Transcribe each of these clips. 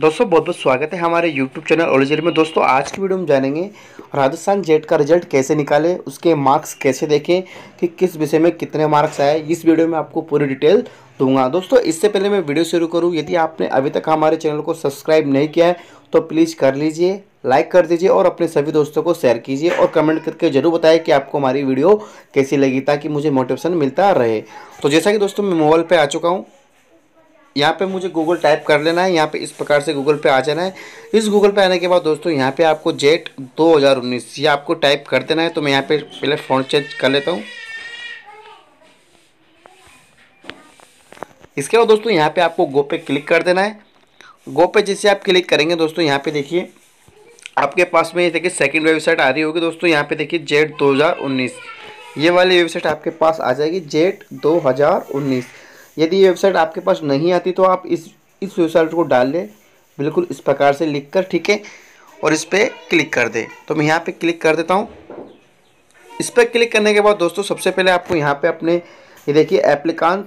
दोस्तों बहुत बहुत स्वागत है हमारे YouTube चैनल ओलिजर में दोस्तों आज की वीडियो में जानेंगे राजस्थान जेट का रिजल्ट कैसे निकाले उसके मार्क्स कैसे देखें कि किस विषय में कितने मार्क्स आए इस वीडियो में आपको पूरी डिटेल दूंगा दोस्तों इससे पहले मैं वीडियो शुरू करूँ यदि आपने अभी तक हमारे चैनल को सब्सक्राइब नहीं किया है तो प्लीज़ कर लीजिए लाइक कर दीजिए और अपने सभी दोस्तों को शेयर कीजिए और कमेंट करके जरूर बताएं कि आपको हमारी वीडियो कैसी लगी ताकि मुझे मोटिवेशन मिलता रहे तो जैसा कि दोस्तों मैं मोबाइल पर आ चुका हूँ यहाँ पे मुझे गूगल टाइप कर लेना है यहाँ पे इस प्रकार से गूगल पे आ जाना है इस गूगल पे आने के बाद दोस्तों यहाँ पे आपको जेट 2019 ये आपको टाइप कर देना है तो मैं यहाँ पे पहले फ़ॉन्ट चेंज कर लेता हूँ इसके बाद दोस्तों यहाँ पे आपको गो पे क्लिक कर देना है गो पे जैसे आप क्लिक करेंगे दोस्तों यहाँ पे देखिए आपके पास में ये देखिए सेकेंड वेबसाइट आ रही होगी दोस्तों यहाँ पे देखिए जेट दो ये वाली वेबसाइट आपके पास आ जाएगी जेट दो यदि ये वेबसाइट आपके पास नहीं आती तो आप इस इस वेबसाइट को डाल लें बिल्कुल इस प्रकार से लिख कर ठीक है और इस पर क्लिक कर दे तो मैं यहाँ पर क्लिक कर देता हूँ इस पर क्लिक करने के बाद दोस्तों सबसे पहले आपको यहाँ पे अपने ये देखिए एप्लीकान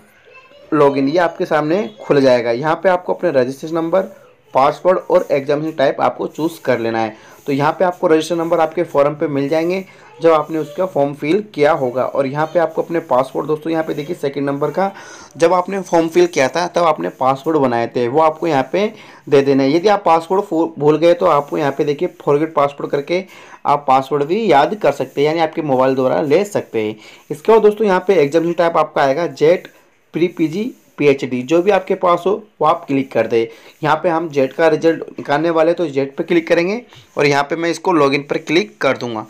लॉगिन ये आपके सामने खुल जाएगा यहाँ पे आपको अपने रजिस्ट्रेशन नंबर पासवर्ड और एग्जामिनेशन टाइप आपको चूज़ कर लेना है तो यहाँ पे आपको रजिस्टर नंबर आपके फॉर्म पे मिल जाएंगे जब आपने उसका फॉर्म फिल किया होगा और यहाँ पे आपको अपने पासवर्ड दोस्तों यहाँ पे देखिए सेकंड नंबर का जब आपने फॉर्म फिल किया था तब आपने पासवर्ड बनाए थे वो आपको यहाँ पे दे देना है यदि आप पासवर्ड भूल गए तो आपको यहाँ पे देखिए फॉरगेट पासवर्ड करके आप पासवर्ड भी याद कर सकते हैं यानी आपके मोबाइल द्वारा ले सकते हैं इसके बाद दोस्तों यहाँ पे एग्जाम टाइप आपका आएगा जेट प्री पी पी जो भी आपके पास हो वो आप क्लिक कर दें यहाँ पे हम जेट का रिजल्ट निकालने वाले तो जेट पे क्लिक करेंगे और यहाँ पे मैं इसको लॉगिन पर क्लिक कर दूंगा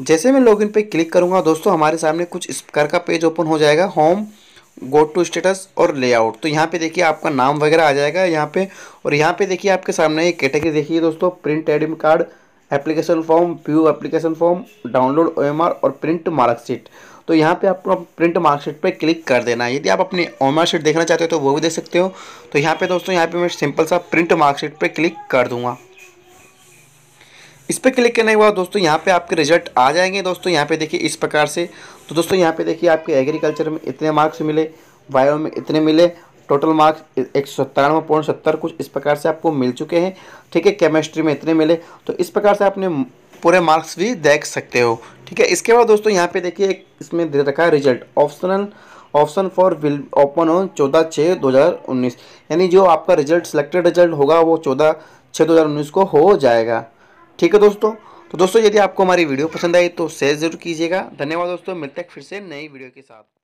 जैसे मैं लॉगिन पे क्लिक करूँगा दोस्तों हमारे सामने कुछ इस प्रकार का पेज ओपन हो जाएगा होम गो टू स्टेटस और लेआउट तो यहाँ पे देखिए आपका नाम वगैरह आ जाएगा यहाँ पे और यहाँ पे देखिए आपके सामने एक कैटेगरी देखिए दोस्तों print admit card application form view application form download ओ और प्रिंट मार्कशीट तो यहाँ पे आपको प्रिंट मार्कशीट पे क्लिक कर देना है यदि आप अपनी ओ शीट देखना चाहते हो तो वो भी देख सकते हो तो यहाँ पे दोस्तों यहाँ पे मैं सिंपल सा प्रिंट मार्कशीट पे क्लिक कर दूंगा इस पर क्लिक करने के बाद दोस्तों यहाँ पे आपके रिजल्ट आ जाएंगे दोस्तों यहाँ पे देखिए इस प्रकार से तो दोस्तों यहाँ पे देखिए आपके एग्रीकल्चर में इतने मार्क्स मिले बायो में इतने मिले टोटल मार्क्स एक सौ सत्तानवे पॉइंट सत्तर कुछ इस प्रकार से आपको मिल चुके हैं ठीक है केमिस्ट्री में इतने मिले तो इस प्रकार से आपने पूरे मार्क्स भी देख सकते हो ठीक है इसके बाद दोस्तों यहाँ पे देखिए इसमें दे रखा है result optional option for will open on चौदह छः दो हज़ार उन्नीस यानी जो आपका रिजल्ट सिलेक्टेड रिजल्ट होगा वो चौदह छः दो हज़ार उन्नीस को हो जाएगा ठीक है दोस्तों तो दोस्तों यदि आपको हमारी वीडियो पसंद आई तो शेयर जरूर कीजिएगा धन्यवाद दोस्तों मिलते हैं फिर से नई वीडियो के साथ